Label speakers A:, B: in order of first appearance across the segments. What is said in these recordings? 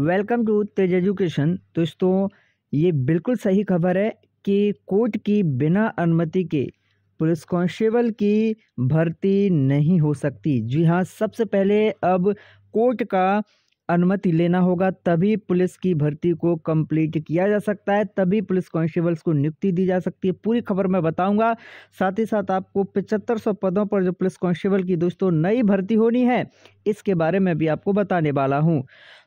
A: welcome to Tej education तो दोस्तों ये बिल्कुल सही खबर है कि कोर्ट की बिना अनुमति के पुलिस कांस्टेबल की भर्ती नहीं हो सकती जी हाँ सबसे पहले अब कोर्ट का अनुमति लेना होगा तभी पुलिस की भर्ती को कंप्लीट किया जा सकता है तभी पुलिस कांस्टेबल्स को नियुक्ति दी जा सकती है पूरी खबर मैं बताऊंगा साथ ही साथ आपको पचहत्तर सौ पदों पर जो पुलिस कांस्टेबल की दोस्तों नई भर्ती होनी है इसके बारे में भी आपको बताने वाला हूँ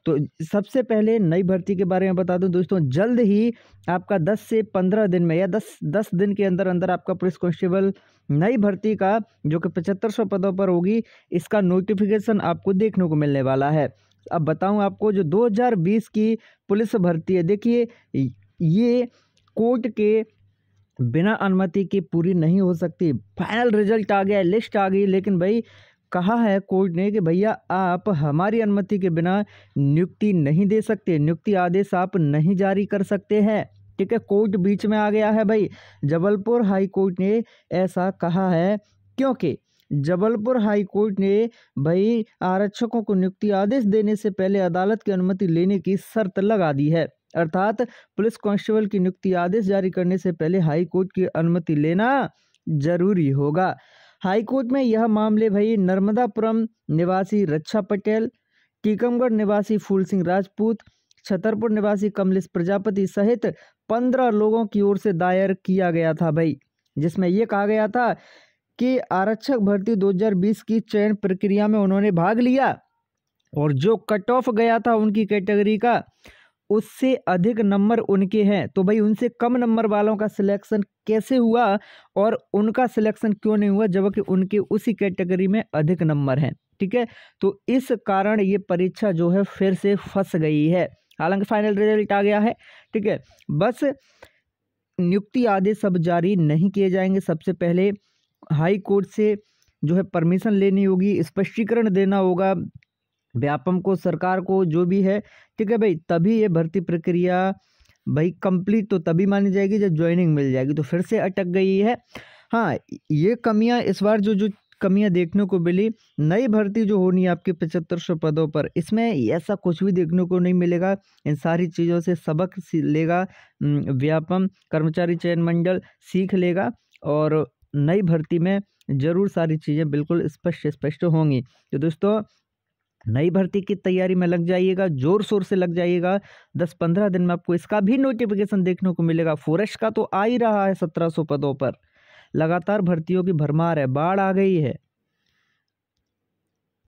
A: तो सबसे पहले नई भर्ती के बारे में बता दूँ दोस्तों जल्द ही आपका दस से पंद्रह दिन में या दस दस दिन के अंदर अंदर आपका पुलिस कॉन्स्टेबल नई भर्ती का जो कि पचहत्तर सौ पदों पर होगी इसका नोटिफिकेशन आपको देखने को मिलने वाला है अब बताऊं आपको जो 2020 की पुलिस भर्ती है देखिए ये कोर्ट के बिना अनुमति की पूरी नहीं हो सकती फाइनल रिजल्ट आ गया लिस्ट आ गई लेकिन भाई कहा है कोर्ट ने कि भैया आप हमारी अनुमति के बिना नियुक्ति नहीं दे सकते नियुक्ति आदेश आप नहीं जारी कर सकते हैं ठीक है कोर्ट बीच में आ गया है भाई जबलपुर हाई कोर्ट ने ऐसा कहा है क्योंकि जबलपुर हाईकोर्ट ने भई आरक्षकों को नियुक्ति आदेश देने से पहले अदालत की अनुमति लेने की शर्त लगा दी है अर्थात पुलिस कांस्टेबल की नियुक्ति आदेश जारी करने से पहले कोर्ट की अनुमति लेना जरूरी होगा हाईकोर्ट में यह मामले भाई नर्मदापुरम निवासी रक्षा पटेल टीकमगढ़ निवासी फूल सिंह राजपूत छतरपुर निवासी कमलेश प्रजापति सहित पंद्रह लोगों की ओर से दायर किया गया था भाई जिसमें यह कहा गया था कि आरक्षक भर्ती 2020 की चयन प्रक्रिया में उन्होंने भाग लिया और जो कट ऑफ गया था उनकी कैटेगरी का उससे अधिक नंबर उनके हैं तो भाई उनसे कम नंबर वालों का सिलेक्शन कैसे हुआ और उनका सिलेक्शन क्यों नहीं हुआ जबकि उनके उसी कैटेगरी में अधिक नंबर हैं ठीक है तो इस कारण ये परीक्षा जो है फिर से फंस गई है हालांकि फाइनल रिजल्ट आ गया है ठीक है बस नियुक्ति आदेश सब जारी नहीं किए जाएंगे सबसे पहले हाई कोर्ट से जो है परमिशन लेनी होगी स्पष्टीकरण देना होगा व्यापम को सरकार को जो भी है ठीक है भाई तभी ये भर्ती प्रक्रिया भाई कंप्लीट तो तभी मानी जाएगी जब ज्वाइनिंग मिल जाएगी तो फिर से अटक गई है हाँ ये कमियाँ इस बार जो जो कमियाँ देखने को मिली नई भर्ती जो होनी है आपके पचहत्तर सौ पदों पर इसमें ऐसा कुछ भी देखने को नहीं मिलेगा इन सारी चीज़ों से सबक लेगा व्यापम कर्मचारी चयन मंडल सीख लेगा और नई भर्ती में ज़रूर सारी चीज़ें बिल्कुल स्पष्ट स्पष्ट होंगी तो दोस्तों नई भर्ती की तैयारी में लग जाइएगा जोर शोर से लग जाइएगा दस पंद्रह दिन में आपको इसका भी नोटिफिकेशन देखने को मिलेगा फॉरेस्ट का तो आ ही रहा है सत्रह सौ पदों पर लगातार भर्तियों की भरमार है बाढ़ आ गई है